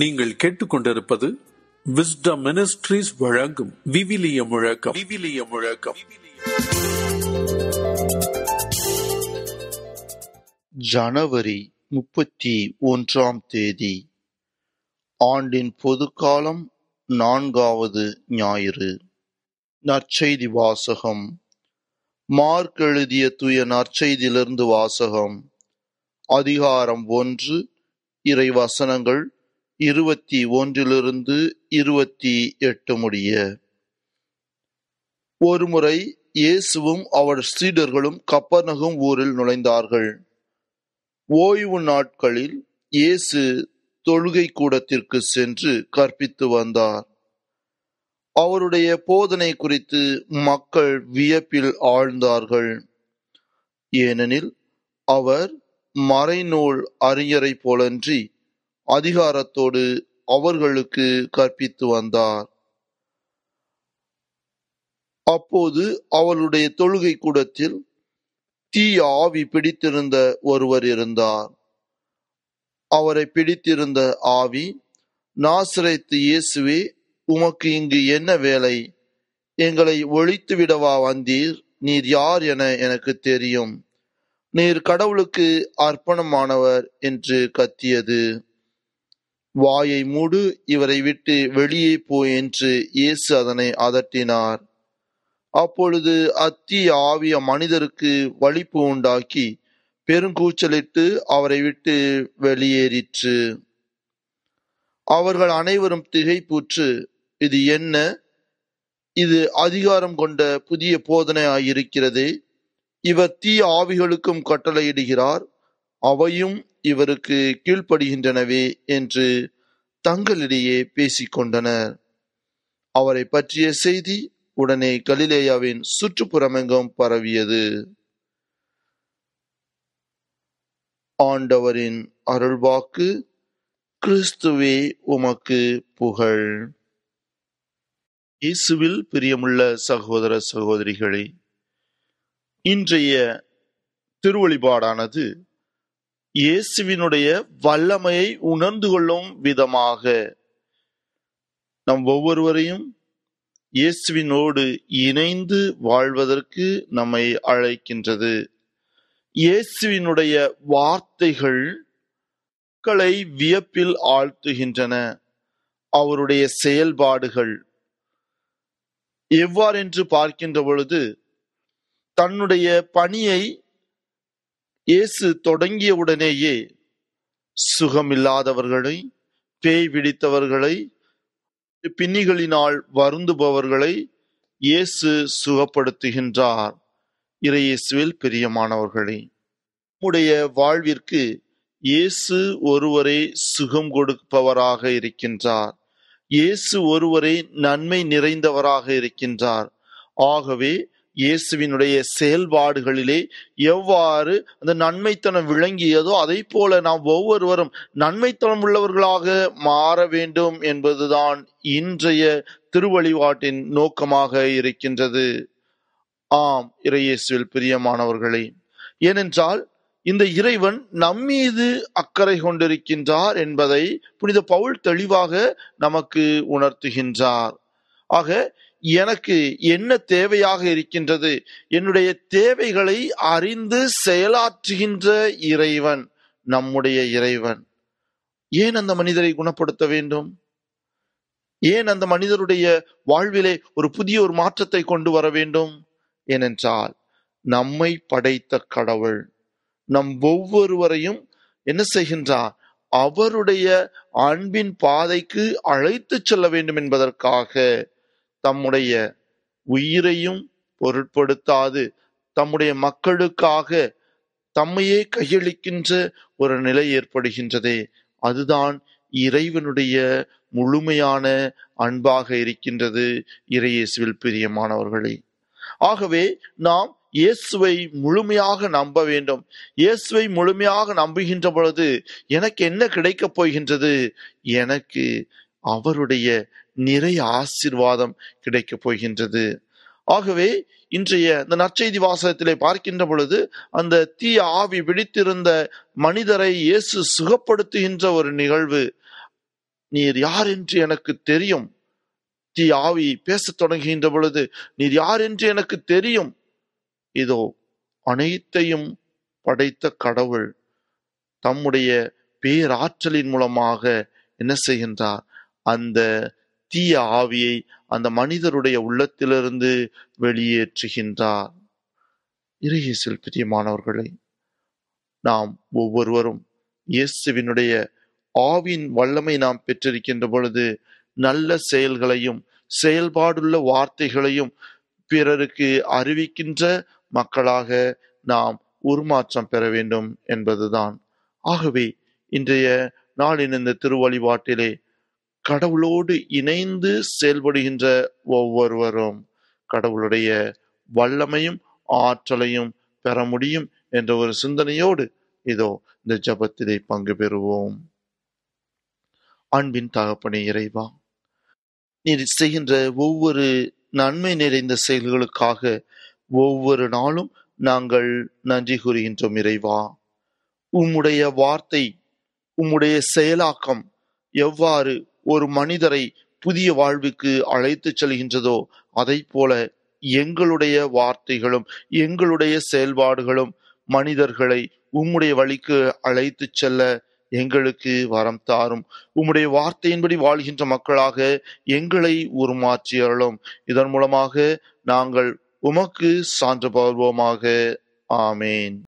நீங்கள் கேட்டுக்கொண்டிருப்பது wisdom ministries வழங்கும் விவிலிய முழக்கம் விவிலிய முழக்கம் ஜனவரி முப்பத்தி ஒன்றாம் தேதி ஆண்டின் பொதுக்காலம் நான்காவது ஞாயிறு நற்செய்தி வாசகம் மார்க் எழுதிய தூய நற்செய்தியிலிருந்து வாசகம் அதிகாரம் ஒன்று இறை வசனங்கள் இருபத்தி ஒன்றிலிருந்து இருபத்தி எட்டு முடிய ஒருமுறை இயேசுவும் அவர் சீடர்களும் கப்பநகம் ஊரில் நுழைந்தார்கள் ஓய்வு நாட்களில் இயேசு தொழுகை கூடத்திற்கு சென்று கற்பித்து வந்தார் அவருடைய போதனை குறித்து மக்கள் வியப்பில் ஆழ்ந்தார்கள் ஏனெனில் அவர் மறைநூல் அறிஞரை போலன்றி அதிகாரத்தோடு அவர்களுக்கு கற்பித்து வந்தார் அப்போது அவளுடைய தொழுகை கூடத்தில் தீ ஆவி பிடித்திருந்த ஒருவர் இருந்தார் அவரை பிடித்திருந்த ஆவி நாசிரைத்து இயேசுவே உமக்கு இங்கு என்ன வேலை எங்களை ஒழித்து விடவா வந்தீர் நீர் யார் என எனக்கு தெரியும் நீர் கடவுளுக்கு அர்ப்பணமானவர் என்று கத்தியது வாயை மூடு இவரை விட்டு வெளியே போ என்று இயேசு அதனை அதட்டினார் அப்பொழுது அத்தி ஆவிய மனிதருக்கு வலிப்பு உண்டாக்கி பெருங்கூச்சலிட்டு அவரை விட்டு வெளியேறிற்று அவர்கள் அனைவரும் திகைப்பூற்று இது என்ன இது அதிகாரம் கொண்ட புதிய போதனையாயிருக்கிறது இவர் தீ ஆவிகளுக்கும் கட்டளையிடுகிறார் அவையும் இவருக்கு கீழ்ப்படுகின்றனவே என்று தங்களிடையே பேசிக்கொண்டனர் அவரை பற்றிய செய்தி உடனே கலிலேயாவின் சுற்றுப்புறமெங்கும் பரவியது ஆண்டவரின் அருள்வாக்கு கிறிஸ்துவே உமக்கு புகழ் இயேசுவில் பிரியமுள்ள சகோதர சகோதரிகளே இன்றைய திருவழிபாடானது இயேசுவினுடைய வல்லமையை உணர்ந்து கொள்ளும் விதமாக நம் ஒவ்வொருவரையும் இயேசுவினோடு இணைந்து வாழ்வதற்கு நம்மை அழைக்கின்றது இயேசுவினுடைய வார்த்தைகள் மக்களை வியப்பில் ஆழ்த்துகின்றன அவருடைய செயல்பாடுகள் எவ்வாறென்று பார்க்கின்ற பொழுது தன்னுடைய பணியை இயேசு தொடங்கிய உடனேயே சுகமில்லாதவர்களை பேய் பிடித்தவர்களை பின்னிகளினால் வருந்துபவர்களை இயேசு சுகப்படுத்துகின்றார் இறையேசுவில் பிரியமானவர்களே நம்முடைய வாழ்விற்கு இயேசு ஒருவரே சுகம் கொடுப்பவராக இருக்கின்றார் இயேசு ஒருவரே நன்மை நிறைந்தவராக இருக்கின்றார் ஆகவே இயேசுவினுடைய செயல்பாடுகளிலே எவ்வாறு அந்த நன்மைத்தனம் விளங்கியதோ அதை போல நாம் ஒவ்வொருவரும் நன்மைத்தனம் உள்ளவர்களாக மாற வேண்டும் என்பதுதான் இன்றைய திருவழிபாட்டின் நோக்கமாக இருக்கின்றது ஆம் இறையேசுவில் பிரியமானவர்களே ஏனென்றால் இந்த இறைவன் நம்மீது அக்கறை கொண்டிருக்கின்றார் என்பதை புனித பவுல் தெளிவாக நமக்கு உணர்த்துகின்றார் ஆக எனக்கு என்ன தேவையாக இருக்கின்றது என்னுடைய தேவைகளை அறிந்து செயலாற்றுகின்ற இறைவன் நம்முடைய இறைவன் ஏன் அந்த மனிதரை குணப்படுத்த வேண்டும் ஏன் அந்த மனிதருடைய வாழ்விலே ஒரு புதிய ஒரு மாற்றத்தை கொண்டு வர வேண்டும் ஏனென்றால் நம்மை படைத்த கடவுள் நம் ஒவ்வொருவரையும் என்ன செய்கின்றார் அவருடைய அன்பின் பாதைக்கு அழைத்து செல்ல வேண்டும் என்பதற்காக தம்முடைய உயிரையும் பொருட்படுத்தாது தம்முடைய மக்களுக்காக தம்மையே கையளிக்கின்ற ஒரு நிலை ஏற்படுகின்றதே அதுதான் இறைவனுடைய முழுமையான அன்பாக இருக்கின்றது இறையேசுவில் பிரியமானவர்களே ஆகவே நாம் இயேசுவை முழுமையாக நம்ப வேண்டும் இயேசுவை முழுமையாக நம்புகின்ற பொழுது எனக்கு என்ன கிடைக்கப் போகின்றது எனக்கு அவருடைய நிறைய ஆசிர்வாதம் கிடைக்கப் போகின்றது ஆகவே இன்றைய இந்த நற்செய்தி வாசகத்திலே பார்க்கின்ற பொழுது அந்த தீ ஆவி பிடித்திருந்த மனிதரை இயேசு சுகப்படுத்துகின்ற ஒரு நிகழ்வு நீர் யார் என்று எனக்கு தெரியும் தீ ஆவி பேசத் தொடங்குகின்ற பொழுது நீர் யார் என்று எனக்கு தெரியும் இதோ அனைத்தையும் படைத்த கடவுள் தம்முடைய பேராற்றலின் மூலமாக என்ன செய்கின்றார் அந்த தீய ஆவியை அந்த மனிதருடைய உள்ளத்திலிருந்து வெளியேற்றுகின்றார் இறையேசில் பிரியமானவர்களை நாம் ஒவ்வொருவரும் இயேசுவினுடைய ஆவின் வல்லமை நாம் பெற்றிருக்கின்ற பொழுது நல்ல செயல்களையும் செயல்பாடுள்ள வார்த்தைகளையும் பிறருக்கு அறிவிக்கின்ற மக்களாக நாம் உருமாற்றம் பெற வேண்டும் என்பதுதான் ஆகவே இன்றைய நாளின் இந்த திருவழிபாட்டிலே கடவுளோடு இணைந்து செயல்படுகின்ற ஒவ்வொருவரும் கடவுளுடைய வல்லமையும் ஆற்றலையும் பெற முடியும் என்ற ஒரு சிந்தனையோடு இதோ இந்த ஜபத்திலே பங்கு பெறுவோம் அன்பின் தகப்பனை இறைவா நீர் செய்கின்ற ஒவ்வொரு நன்மை நிறைந்த செயல்களுக்காக ஒவ்வொரு நாளும் நாங்கள் நன்றி கூறுகின்றோம் இறைவா உம்முடைய வார்த்தை உம்முடைய செயலாக்கம் எவ்வாறு ஒரு மனிதரை புதிய வாழ்வுக்கு அழைத்து செல்கின்றதோ அதை போல எங்களுடைய வார்த்தைகளும் எங்களுடைய செயல்பாடுகளும் மனிதர்களை உம்முடைய வழிக்கு அழைத்து செல்ல எங்களுக்கு வரம் தாரும் உம்முடைய வார்த்தையின்படி வாழ்கின்ற மக்களாக எங்களை உருமாற்றியறலும் இதன் மூலமாக நாங்கள் உமக்கு சான்று பகர்வோமாக ஆமேன்